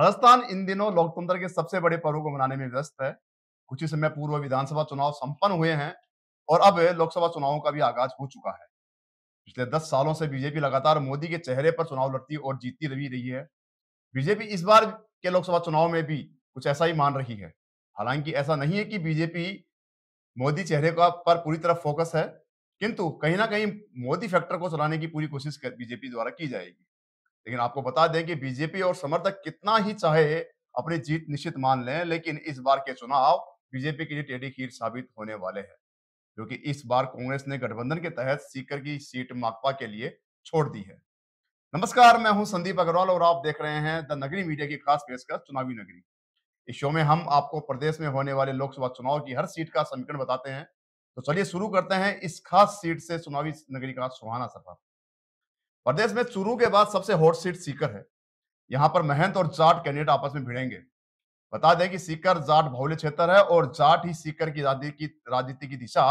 राजस्थान इन दिनों लोकतंत्र के सबसे बड़े पर्व को मनाने में व्यस्त है कुछ ही समय पूर्व विधानसभा चुनाव संपन्न हुए हैं और अब लोकसभा चुनावों का भी आगाज हो चुका है पिछले दस सालों से बीजेपी लगातार मोदी के चेहरे पर चुनाव लड़ती और जीतती रही रही है बीजेपी इस बार के लोकसभा चुनाव में भी कुछ ऐसा ही मान रही है हालांकि ऐसा नहीं है कि बीजेपी मोदी चेहरे का पर पूरी तरह फोकस है किंतु कहीं ना कहीं मोदी फैक्टर को चलाने की पूरी कोशिश बीजेपी द्वारा की जाएगी लेकिन आपको बता दें कि बीजेपी और समर्थक कितना ही चाहे अपनी जीत निश्चित मान लें लेकिन इस बार के चुनाव बीजेपी के लिए टेढ़ी खीर साबित होने वाले हैं क्योंकि इस बार कांग्रेस ने गठबंधन के तहत सीकर की सीट माकपा के लिए छोड़ दी है नमस्कार मैं हूं संदीप अग्रवाल और आप देख रहे हैं द नगरी मीडिया की खास पेशकश चुनावी नगरी इस शो में हम आपको प्रदेश में होने वाले लोकसभा चुनाव की हर सीट का समीकरण बताते हैं तो चलिए शुरू करते हैं इस खास सीट से चुनावी नगरी का सुहाना सफर प्रदेश में चुरू के बाद सबसे हॉट सीट सीकर है यहां पर महंत और जाट कैंडिडेट आपस में भिड़ेंगे बता दें कि सीकर जाट बहुल्य क्षेत्र है और जाट ही सीकर की राजनीति की राजनीति की दिशा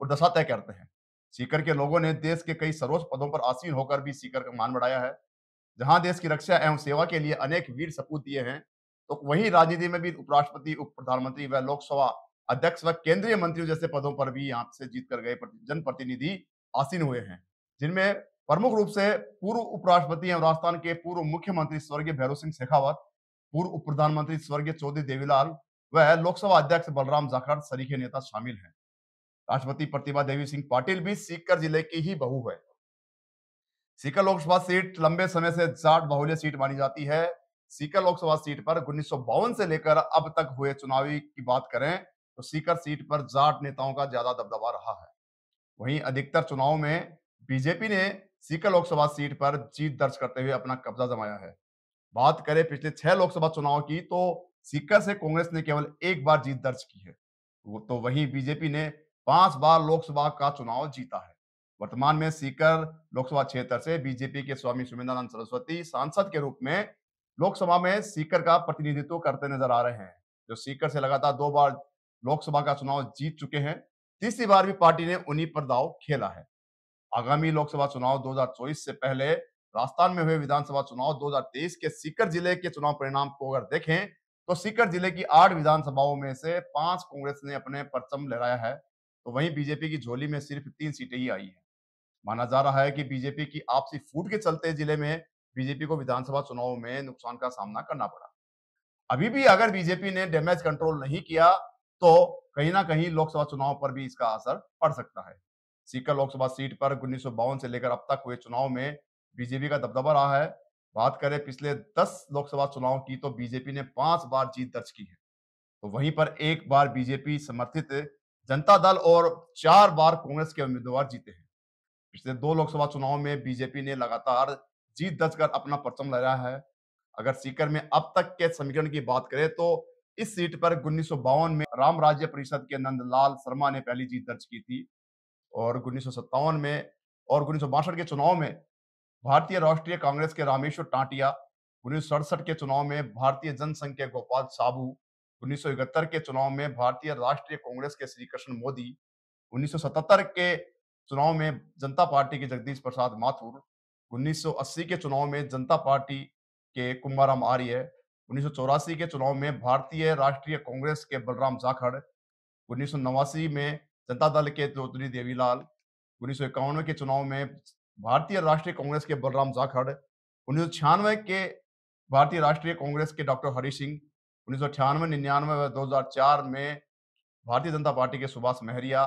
और दशा तय करते हैं सीकर के लोगों ने देश के कई सर्वोच्च पदों पर आसीन होकर भी सीकर का मान बढ़ाया है जहां देश की रक्षा एवं सेवा के लिए अनेक वीर सपूत दिए हैं तो वहीं राजनीति में भी उपराष्ट्रपति उप प्रधानमंत्री व लोकसभा अध्यक्ष व केंद्रीय मंत्रियों जैसे पदों पर भी यहाँ से जीत कर गए जनप्रतिनिधि आसीन हुए हैं जिनमें प्रमुख रूप से पूर्व उपराष्ट्रपति एवं राजस्थान के पूर्व मुख्यमंत्री स्वर्गीय भैरव सिंह शेखावत पूर्व उप प्रधानमंत्री स्वर्गीय चौधरी देवीलाल व लोकसभा अध्यक्ष बलराम जाखड़ सरीखे नेता शामिल हैं राष्ट्रपति प्रतिभा देवी सिंह पाटिल भी सीकर जिले की ही बहु है सीकर लोकसभा सीट लंबे समय से जाट बाहुल्य सीट मानी जाती है सीकर लोकसभा सीट पर उन्नीस से लेकर अब तक हुए चुनावी की बात करें तो सीकर सीट पर जाट नेताओं का ज्यादा दबदबा रहा है वहीं अधिकतर चुनाव में बीजेपी ने सीकर लोकसभा सीट पर जीत दर्ज करते हुए अपना कब्जा जमाया है बात करें पिछले छह लोकसभा चुनाव की तो सीकर से कांग्रेस ने केवल एक बार जीत दर्ज की है तो वहीं बीजेपी ने पांच बार लोकसभा का चुनाव जीता है वर्तमान में सीकर लोकसभा क्षेत्र से बीजेपी के स्वामी सुमेंद्रानंद सरस्वती सांसद के रूप में लोकसभा में सीकर का प्रतिनिधित्व करते नजर आ रहे हैं जो सीकर से लगातार दो बार लोकसभा का चुनाव जीत चुके हैं तीसरी बार भी पार्टी ने उन्हीं पर दाव खेला है आगामी लोकसभा चुनाव 2024 से पहले राजस्थान में हुए विधानसभा चुनाव 2023 के सीकर जिले के चुनाव परिणाम को अगर देखें तो सीकर जिले की आठ विधानसभाओं में से पांच कांग्रेस ने अपने परचम लहराया है तो वहीं बीजेपी की झोली में सिर्फ तीन सीटें ही आई है माना जा रहा है कि बीजेपी की आपसी फूट के चलते जिले में बीजेपी को विधानसभा चुनाव में नुकसान का सामना करना पड़ा अभी भी अगर बीजेपी ने डैमेज कंट्रोल नहीं किया तो कहीं ना कहीं लोकसभा चुनाव पर भी इसका असर पड़ सकता है सीकर लोकसभा सीट पर उन्नीस से लेकर अब तक हुए चुनाव में बीजेपी का दबदबा रहा है बात करें पिछले दस लोकसभा चुनाव की तो बीजेपी ने पांच बार जीत दर्ज की है तो वहीं पर एक बार बीजेपी समर्थित जनता दल और चार बार कांग्रेस के उम्मीदवार जीते हैं पिछले दो लोकसभा चुनाव में बीजेपी ने लगातार जीत दर्ज कर अपना परचम लहरा है अगर सीकर में अब तक के समीकरण की बात करें तो इस सीट पर उन्नीस में राम राज्य परिषद के नंदलाल शर्मा ने पहली जीत दर्ज की थी और उन्नीस में और उन्नीस के चुनाव में भारतीय राष्ट्रीय कांग्रेस के रामेश्वर टाटिया उन्नीस के चुनाव में भारतीय जनसंघ के गोपाल साबू उन्नीस के चुनाव में भारतीय राष्ट्रीय कांग्रेस के श्री कृष्ण मोदी 1977 के चुनाव में जनता पार्टी के जगदीश प्रसाद माथुर 1980 के चुनाव में जनता पार्टी के कुंभाराम आर्य उन्नीस के चुनाव में भारतीय राष्ट्रीय कांग्रेस के बलराम जाखड़ उन्नीस में जनता दल के चौधरी देवीलाल उन्नीस के चुनाव में भारतीय राष्ट्रीय कांग्रेस के बलराम जाखड़ उन्नीस के भारतीय राष्ट्रीय कांग्रेस के डॉक्टर हरी सिंह उन्नीस सौ अठानवे निन्यानवे व दो में भारतीय जनता पार्टी के सुभाष महरिया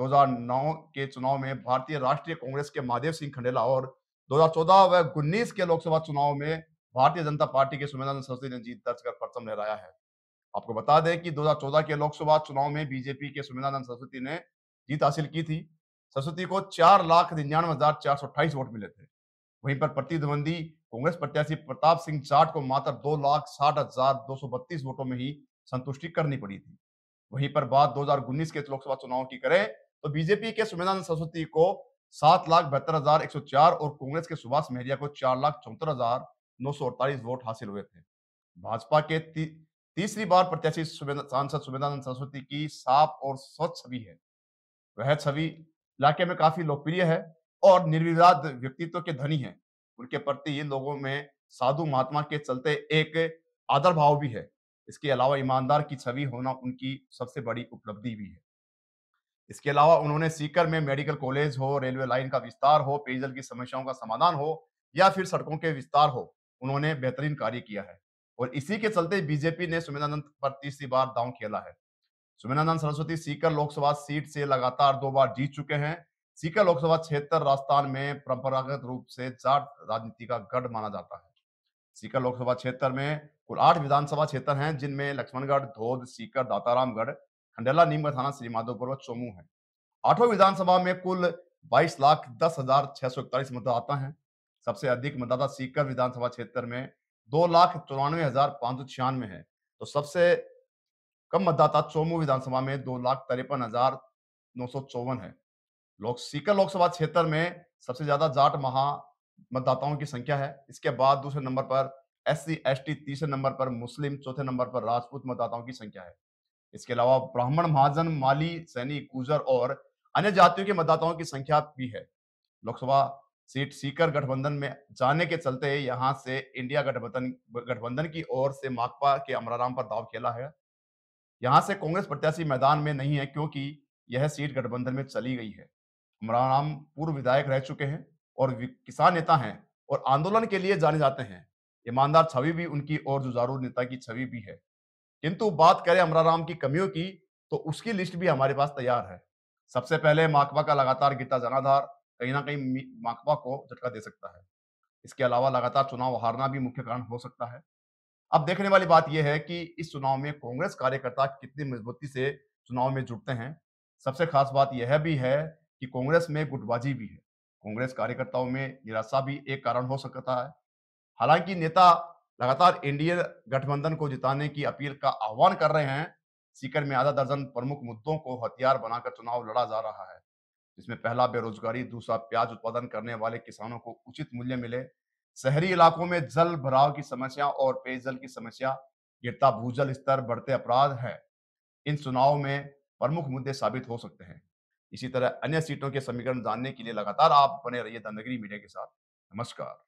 2009 के चुनाव में भारतीय राष्ट्रीय कांग्रेस के महादेव सिंह खंडेला और 2014 व उन्नीस के लोकसभा चुनाव में भारतीय जनता पार्टी के सुमेधा सरस्वती ने जीत दर्ज कर प्रथम लहराया है आपको बता दें कि 2014 के लोकसभा चुनाव में बीजेपी के सुमिनानंद सरस्वती ने जीत हासिल की थी सरस्वती को चार लाख निन्यानवे हजार चार सौ अट्ठाईस वोट मिले थे वहीं पर प्रतिद्वंदी कांग्रेस प्रत्याशी प्रताप सिंह जाट को मात्र दो लाख साठ हजार दो सौ बत्तीस वोटों में ही संतुष्टि करनी पड़ी थी वहीं पर बात दो हजार उन्नीस के लोकसभा चुनाव की करें तो बीजेपी के सुमिनानंद सरस्वती को सात लाख बहत्तर हजार एक सौ चार और कांग्रेस के सुभाष मेहरिया को चार लाख चौहत्तर हजार नौ सौ अड़तालीस वोट हासिल हुए थे भाजपा के तीसरी बार प्रत्याशी सांसद सुबेदानंद सरस्वती की साफ और स्वच्छ छवि है वह छवि इलाके में काफी लोकप्रिय है और निर्विवाद व्यक्तित्व के धनी है उनके प्रति ये लोगों में साधु महात्मा के चलते एक आदर भाव भी है इसके अलावा ईमानदार की छवि होना उनकी सबसे बड़ी उपलब्धि भी है इसके अलावा उन्होंने सीकर में मेडिकल कॉलेज हो रेलवे लाइन का विस्तार हो पेयजल की समस्याओं का समाधान हो या फिर सड़कों के विस्तार हो उन्होंने बेहतरीन कार्य किया है और इसी के चलते बीजेपी ने सुमेनानंद पर तीसरी बार दाव खेला है सुमेनानंद सरस्वती सीकर लोकसभा सीट से लगातार दो बार जीत चुके हैं सीकर लोकसभा क्षेत्र राजस्थान में परंपरागत रूप से जाट राजनीति का गढ़ माना जाता है सीकर लोकसभा क्षेत्र में कुल आठ विधानसभा क्षेत्र हैं जिनमें लक्ष्मणगढ़ धोद सीकर दातारामगढ़ खंडेला नीमगढ़ थाना श्रीमाधोपुर व और चोमू है आठों विधानसभा में कुल बाईस लाख दस हजार छह सौ इकतालीस मतदाता है सबसे अधिक मतदाता सीकर विधानसभा क्षेत्र में दो लाख चौरानवे हजार पांच सौ छियानवे है तो सबसे कम मतदाता चौमू विधानसभा में दो लाख तिरपन हजार नौ सौ चौवन है लोक सीकर लोकसभा क्षेत्र में सबसे ज्यादा जाट महा मतदाताओं की संख्या है इसके बाद दूसरे नंबर पर एस सी एस टी तीसरे नंबर पर मुस्लिम चौथे नंबर पर राजपूत मतदाताओं की संख्या है इसके अलावा ब्राह्मण महाजन माली सैनिक गुजर और अन्य जातियों के मतदाताओं की संख्या भी है लोकसभा सीट सीकर गठबंधन में जाने के चलते यहां से इंडिया गठबंधन गठबंधन की ओर से माकपा के अमराराम पर दाव खेला है यहां से कांग्रेस प्रत्याशी मैदान में नहीं है क्योंकि यह सीट गठबंधन में चली गई है अमराराम पूर्व विधायक रह चुके हैं और किसान नेता हैं और आंदोलन के लिए जाने जाते हैं ईमानदार छवि भी उनकी और जुजारू नेता की छवि भी है किंतु बात करें अमराराम की कमियों की तो उसकी लिस्ट भी हमारे पास तैयार है सबसे पहले माकपा का लगातार गीता जनाधार कहीं ना कहीं माकपा को झटका दे सकता है इसके अलावा लगातार चुनाव हारना भी मुख्य कारण हो सकता है अब देखने वाली बात यह है कि इस चुनाव में कांग्रेस कार्यकर्ता कितनी मजबूती से चुनाव में जुटते हैं सबसे खास बात यह भी है कि कांग्रेस में गुटबाजी भी है कांग्रेस कार्यकर्ताओं में निराशा भी एक कारण हो सकता है हालांकि नेता लगातार एनडीए गठबंधन को जिताने की अपील का आह्वान कर रहे हैं सीकर में आधा दर्जन प्रमुख मुद्दों को हथियार बनाकर चुनाव लड़ा जा रहा है जिसमें पहला बेरोजगारी दूसरा प्याज उत्पादन करने वाले किसानों को उचित मूल्य मिले शहरी इलाकों में जल भराव की समस्या और पेयजल की समस्या गिरता भूजल स्तर बढ़ते अपराध है इन चुनाव में प्रमुख मुद्दे साबित हो सकते हैं इसी तरह अन्य सीटों के समीकरण जानने के लिए लगातार आप बने रहिए धनगरी मीडिया के साथ नमस्कार